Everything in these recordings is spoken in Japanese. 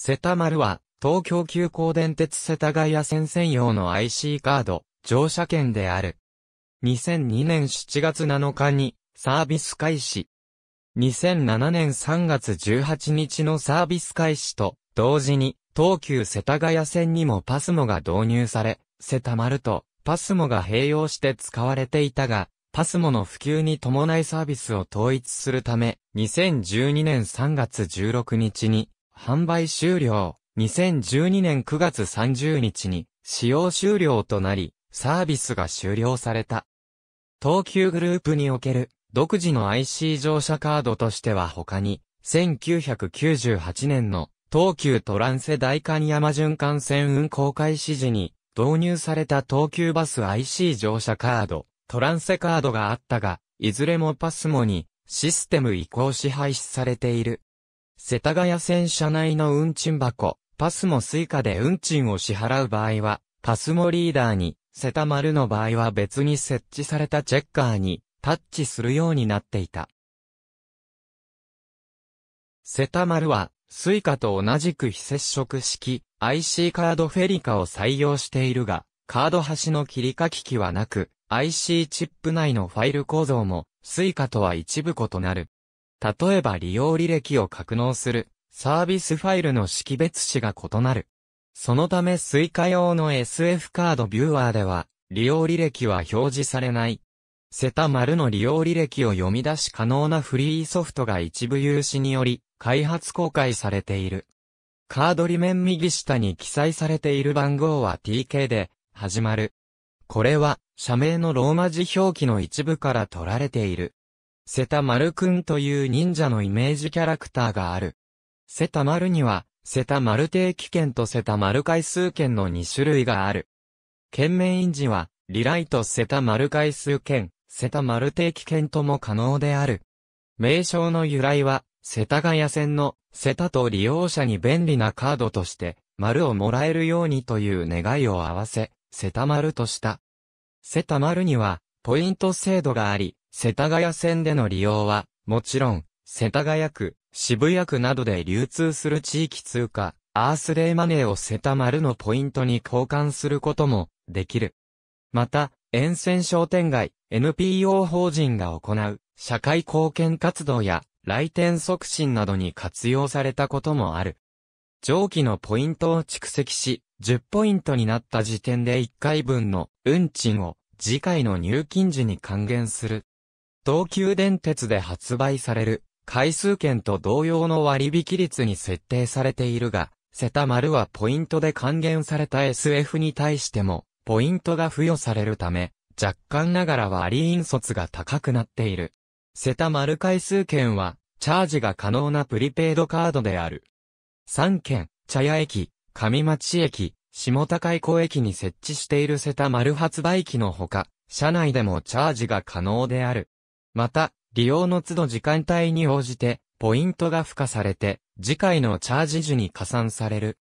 瀬田丸は、東京急行電鉄世田谷線専用の IC カード、乗車券である。2002年7月7日に、サービス開始。2007年3月18日のサービス開始と、同時に、東急世田谷線にもパスモが導入され、セタマルとパスモが併用して使われていたが、パスモの普及に伴いサービスを統一するため、2012年3月16日に販売終了、2012年9月30日に使用終了となり、サービスが終了された。東急グループにおける独自の IC 乗車カードとしては他に、1998年の東急トランセ大館山循環線運行開始時に導入された東急バス IC 乗車カード、トランセカードがあったが、いずれもパスモにシステム移行し廃止されている。世田谷線車内の運賃箱、パスモスイカで運賃を支払う場合は、パスモリーダーに、セタ丸の場合は別に設置されたチェッカーにタッチするようになっていた。セタ丸は、スイカと同じく非接触式 IC カードフェリカを採用しているが、カード端の切り書き機はなく、IC チップ内のファイル構造も、スイカとは一部異なる。例えば利用履歴を格納するサービスファイルの識別子が異なる。そのためスイカ用の SF カードビューアーでは利用履歴は表示されない。セタ丸の利用履歴を読み出し可能なフリーソフトが一部有志により開発公開されている。カード裏面右下に記載されている番号は TK で始まる。これは社名のローマ字表記の一部から取られている。瀬田丸くんという忍者のイメージキャラクターがある。瀬田丸には、瀬田丸定期券と瀬田丸回数券の2種類がある。県名印字は、リライト瀬田丸回数券、瀬田丸定期券とも可能である。名称の由来は、瀬田谷線の、瀬田と利用者に便利なカードとして、丸をもらえるようにという願いを合わせ、瀬田丸とした。瀬田丸には、ポイント制度があり、世田谷線での利用は、もちろん、世田谷区、渋谷区などで流通する地域通貨、アースデイマネーをセタ丸のポイントに交換することもできる。また、沿線商店街、NPO 法人が行う社会貢献活動や来店促進などに活用されたこともある。上記のポイントを蓄積し、10ポイントになった時点で1回分の運賃を次回の入金時に還元する。東急電鉄で発売される回数券と同様の割引率に設定されているが、セタ丸はポイントで還元された SF に対しても、ポイントが付与されるため、若干ながら割引率が高くなっている。セタ丸回数券は、チャージが可能なプリペイドカードである。3県、茶屋駅、上町駅、下高井湖駅に設置しているセタ丸発売機のほか、車内でもチャージが可能である。また、利用の都度時間帯に応じて、ポイントが付加されて、次回のチャージ時に加算される。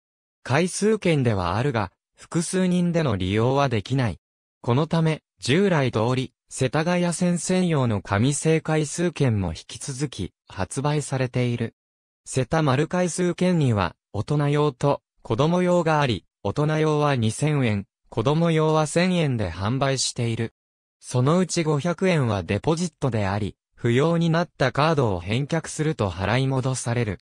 回数券ではあるが、複数人での利用はできない。このため、従来通り、世田谷線専用の紙製回数券も引き続き、発売されている。瀬田丸回数券には、大人用と子供用があり、大人用は2000円、子供用は1000円で販売している。そのうち500円はデポジットであり、不要になったカードを返却すると払い戻される。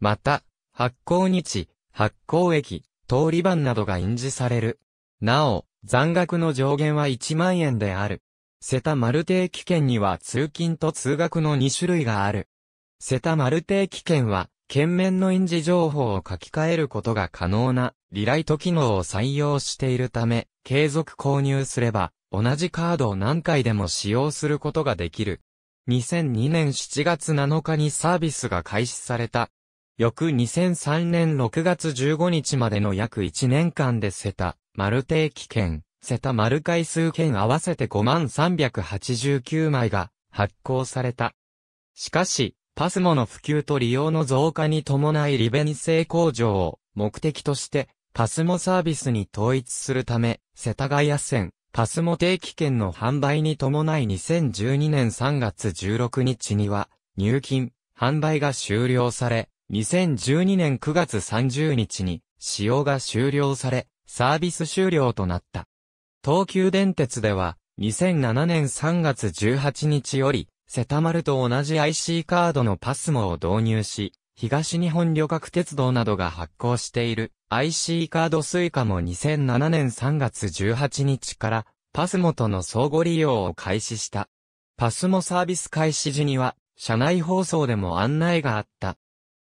また、発行日、発行駅、通り番などが印字される。なお、残額の上限は1万円である。セタマル定期券には通勤と通学の2種類がある。セタマル定期券は、券面の印字情報を書き換えることが可能な、リライト機能を採用しているため、継続購入すれば、同じカードを何回でも使用することができる。2002年7月7日にサービスが開始された。翌2003年6月15日までの約1年間でセタ、丸定期券、セタ丸回数券合わせて5389枚が発行された。しかし、パスモの普及と利用の増加に伴い利便性向上を目的として、パスモサービスに統一するため、世田谷線、パスモ定期券の販売に伴い2012年3月16日には、入金、販売が終了され、2012年9月30日に、使用が終了され、サービス終了となった。東急電鉄では、2007年3月18日より、セタマルと同じ IC カードのパスモを導入し、東日本旅客鉄道などが発行している IC カードスイカも2007年3月18日からパスモとの相互利用を開始した。パスモサービス開始時には、社内放送でも案内があった。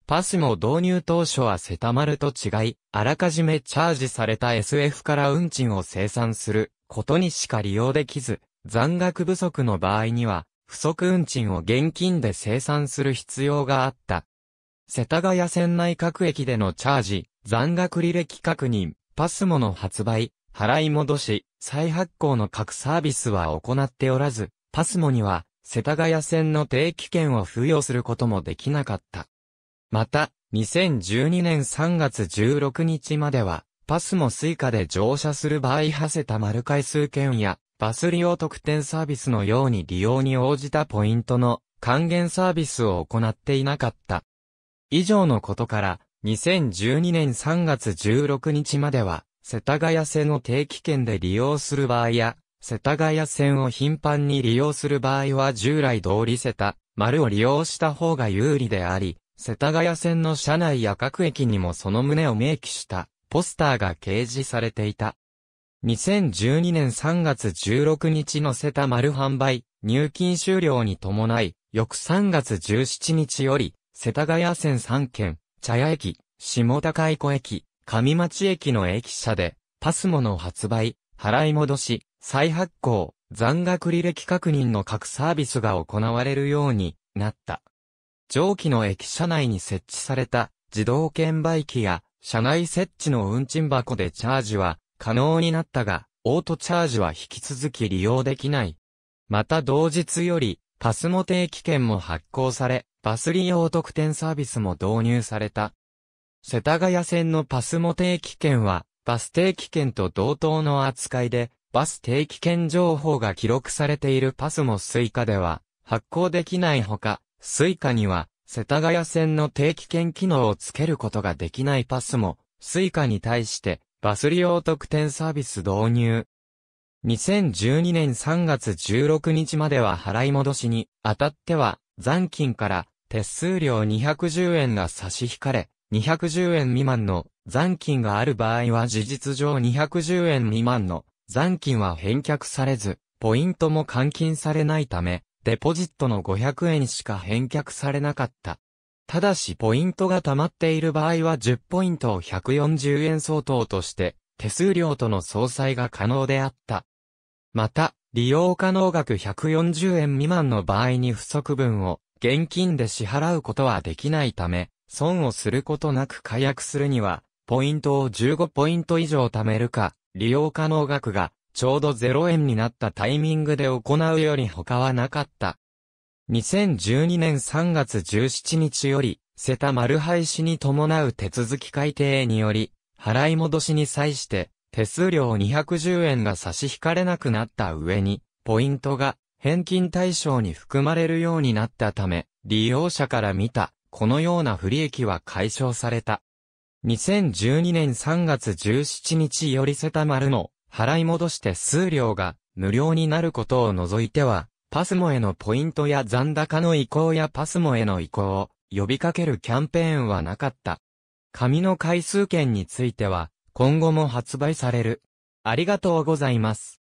パスモ導入当初はセタマルと違い、あらかじめチャージされた SF から運賃を生産することにしか利用できず、残額不足の場合には、不足運賃を現金で生産する必要があった。世田谷線内各駅でのチャージ、残額履歴確認、パスモの発売、払い戻し、再発行の各サービスは行っておらず、パスモには、世田谷線の定期券を付与することもできなかった。また、2012年3月16日までは、パスモスイカで乗車する場合はせた丸回数券や、バス利用特典サービスのように利用に応じたポイントの還元サービスを行っていなかった。以上のことから、2012年3月16日までは、世田谷線を定期券で利用する場合や、世田谷線を頻繁に利用する場合は従来通り世田、丸を利用した方が有利であり、世田谷線の車内や各駅にもその旨を明記したポスターが掲示されていた。2012年3月16日の世田丸販売、入金終了に伴い、翌3月17日より、世田谷線3県、茶屋駅、下高井湖駅、上町駅の駅舎で、パスモの発売、払い戻し、再発行、残額履歴確認の各サービスが行われるようになった。上記の駅舎内に設置された自動券売機や車内設置の運賃箱でチャージは可能になったが、オートチャージは引き続き利用できない。また同日より、パスモ定期券も発行され、バス利用特典サービスも導入された。世田谷線のパスモ定期券は、バス定期券と同等の扱いで、バス定期券情報が記録されているパスもスイカでは、発行できないほか、スイカには、世田谷線の定期券機能をつけることができないパスも、スイカに対して、バス利用特典サービス導入。2012年3月16日までは払い戻しに、あたっては、残金から手数料210円が差し引かれ、210円未満の残金がある場合は事実上210円未満の残金は返却されず、ポイントも換金されないため、デポジットの500円しか返却されなかった。ただしポイントが溜まっている場合は10ポイントを140円相当として、手数料との相殺が可能であった。また、利用可能額140円未満の場合に不足分を現金で支払うことはできないため、損をすることなく解約するには、ポイントを15ポイント以上貯めるか、利用可能額がちょうど0円になったタイミングで行うより他はなかった。2012年3月17日より、瀬田丸廃止に伴う手続き改定により、払い戻しに際して、手数料210円が差し引かれなくなった上に、ポイントが返金対象に含まれるようになったため、利用者から見た、このような不利益は解消された。2012年3月17日よりセタマルの払い戻し手数料が無料になることを除いては、パスモへのポイントや残高の移行やパスモへの移行を呼びかけるキャンペーンはなかった。紙の回数券については、今後も発売される。ありがとうございます。